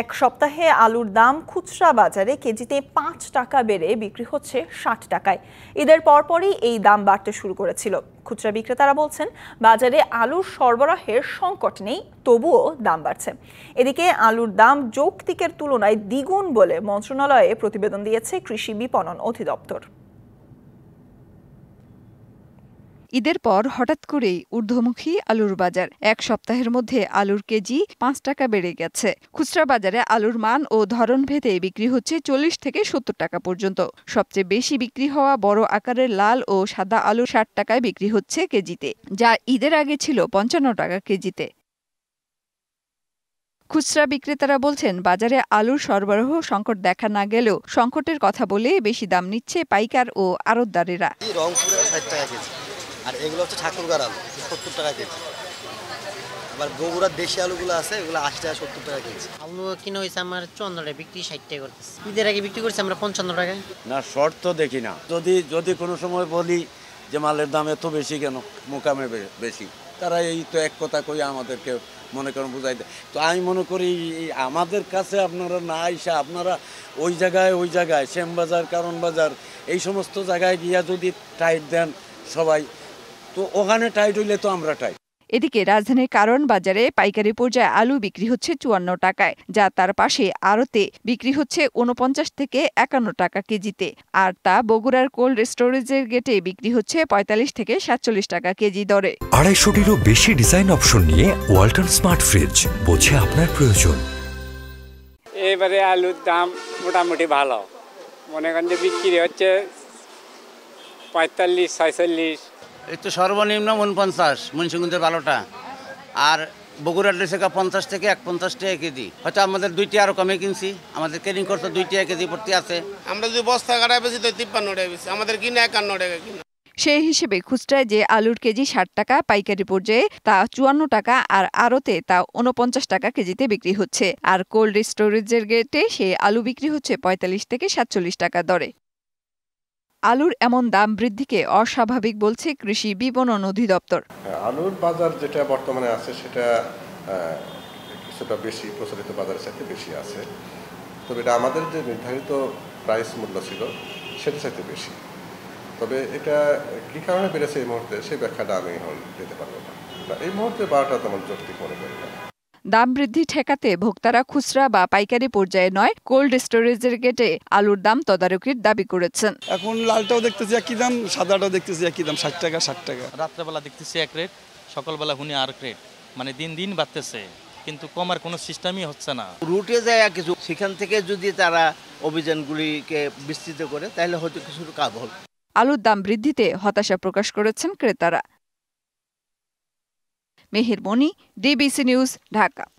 এক সপ্তাহে আলুর দাম খুচরা বাজারে কেজিতে পাঁচ টাকা বেড়ে বিক্রি হচ্ছে ষাট টাকায় ঈদের পরপরই এই দাম বাড়তে শুরু করেছিল খুচরা বিক্রেতারা বলছেন বাজারে আলুর সরবরাহের সংকট নেই তবুও দাম বাড়ছে এদিকে আলুর দাম যৌক্তিকের তুলনায় দ্বিগুণ বলে মন্ত্রণালয়ে প্রতিবেদন দিয়েছে কৃষি বিপণন অধিদপ্তর ঈদের পর হঠাৎ করেই ঊর্ধ্বমুখী আলুর বাজার এক সপ্তাহের মধ্যে আলুর কেজি পাঁচ টাকা বেড়ে গেছে খুচরা বাজারে আলুর মান ও ধরন ভেদে বিক্রি হচ্ছে চল্লিশ থেকে সত্তর টাকা পর্যন্ত সবচেয়ে বেশি বিক্রি হওয়া বড় আকারের লাল ও সাদা আলু ষাট টাকায় বিক্রি হচ্ছে কেজিতে যা ঈদের আগে ছিল পঞ্চান্ন টাকা কেজিতে খুচরা বিক্রেতারা বলছেন বাজারে আলুর সরবরাহ সংকট দেখা না গেলেও সংকটের কথা বলে বেশি দাম নিচ্ছে পাইকার ও আড়তদারেরা আর এগুলো হচ্ছে ঠাকুরগার আলু সত্তর টাকা কেজি আবার বগুড়ার দেশি আলুগুলো আছে এগুলো আশি টাকা সত্তর টাকা কেজি আলু কিনে হয়েছে আমার চন্দ্র টাকা বিক্রি ষাট টাকা করতেছে ঈদের আগে বিক্রি করছি আমরা পঞ্চান্ন টাকা না শর্ত দেখি না যদি যদি কোনো সময় বলি যে মালের দাম এত বেশি কেন মোকামে বেশি তারা এই তো এক কথা কই আমাদেরকে মনে করেন বুঝাই দেয় তো আমি মনে করি আমাদের কাছে আপনারা না আইসা আপনারা ওই জায়গায় ওই জায়গায় শ্যামবাজার কারণ বাজার এই সমস্ত জায়গায় গিয়া যদি টাইট দেন সবাই তো ওখানে টাইট হইলে তো আমরা টাইট এদিকে রাজধানীর কারণ বাজারে পাইকারি পর্যায়ে আলু বিক্রি হচ্ছে চুয়ান্ন টাকায় যা তার পাশে আড়তে বিক্রি হচ্ছে উনপঞ্চাশ থেকে একান্ন টাকা কেজিতে আর তা বগুড়ার কোল্ড স্টোরেজের গেটে বিক্রি হচ্ছে পঁয়তাল্লিশ থেকে সাতচল্লিশ টাকা কেজি দরে আড়াইশোটিরও বেশি ডিজাইন অপশন নিয়ে ওয়ালটন স্মার্ট ফ্রিজ বোঝে আপনার প্রয়োজন এবারে আলুর দাম মোটামুটি ভালো মনে করেন যে বিক্রি হচ্ছে পঁয়তাল্লিশ ছয়চল্লিশ একটু সর্বনিম্ন উনপঞ্চাশ মুন্সিগঞ্জের বারোটা আর বগুড়ার লেসেকা পঞ্চাশ থেকে এক পঞ্চাশ টাকা কেজি হয়তো আমাদের দুইটি আরও কমে কিনছি আমাদের কেনিং করতে দুই টাকা কেজি প্রতি আছে আমরা যদি বস্তা কাটা বেশি তো তিপ্পান্ন টাকা বেশি আমাদের কিনে একান্ন টাকা কিনা সেই হিসেবে খুচরায় যে আলুর কেজি ষাট টাকা পাইকারি পর্যায়ে তা চুয়ান্ন টাকা আর আড়তে তা উনপঞ্চাশ টাকা কেজিতে বিক্রি হচ্ছে আর কোল্ড স্টোরেজের গেটে সেই আলু বিক্রি হচ্ছে পঁয়তাল্লিশ থেকে সাতচল্লিশ টাকা দরে আলুর এমন দাম বৃদ্ধিকে অস্বাভাবিক বলছে কৃষি বিপণন অধিদপ্তর আলুর বাজার যেটা বর্তমানে আছে সেটা কিছুটা বেশি প্রচলিত বাজারের সাথে বেশি আছে তবে এটা আমাদের যে নির্ধারিত প্রাইস মূল্য ছিল সেটা সাথে বেশি তবে এটা কি কারণে বেড়েছে এই মুহূর্তে সেই ব্যাখ্যাটা আমি দিতে পারবো না এই মুহূর্তে বারোটা তেমন চুক্তি পড়ে করি না দাম বৃদ্ধি ঠেকাতে ভোক্তারা খুচরা বা পাইকারি পর্যায়ে নয় কোল্ড স্টোরেজের গেটে আলুর দাম তদারকির দাবি করেছেন এখন লালটাও দেখতেছি একই দাম সাদাটাও দেখতেছি একই দাম ষাট টাকা ষাট টাকা রাত্রেবেলা দেখতেছি এক রেট সকালবেলা হুনি আর রেট মানে দিন দিন বাড়তেছে কিন্তু কমার কোনো সিস্টেমই হচ্ছে না রুটে যায় কিছু সেখান থেকে যদি তারা অভিযানগুলিকে বিস্তৃত করে তাহলে হয়তো কিছু কাজ হবে আলুর দাম বৃদ্ধিতে হতাশা প্রকাশ করেছেন ক্রেতারা बोनी डीबीसी न्यूज़ ढाका